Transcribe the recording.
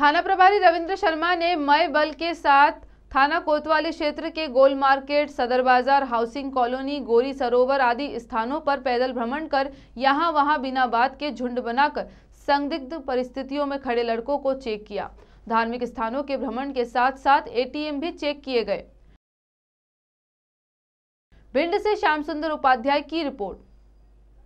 थाना प्रभारी रविंद्र शर्मा ने मय बल के साथ थाना कोतवाली क्षेत्र के गोल मार्केट सदर बाजार हाउसिंग कॉलोनी गोरी सरोवर आदि स्थानों पर पैदल भ्रमण कर यहाँ वहाँ बिना बात के झुंड बनाकर संदिग्ध परिस्थितियों में खड़े लड़कों को चेक किया धार्मिक स्थानों के भ्रमण के साथ साथ एटीएम भी चेक किए गए भिंड से श्याम सुंदर उपाध्याय की रिपोर्ट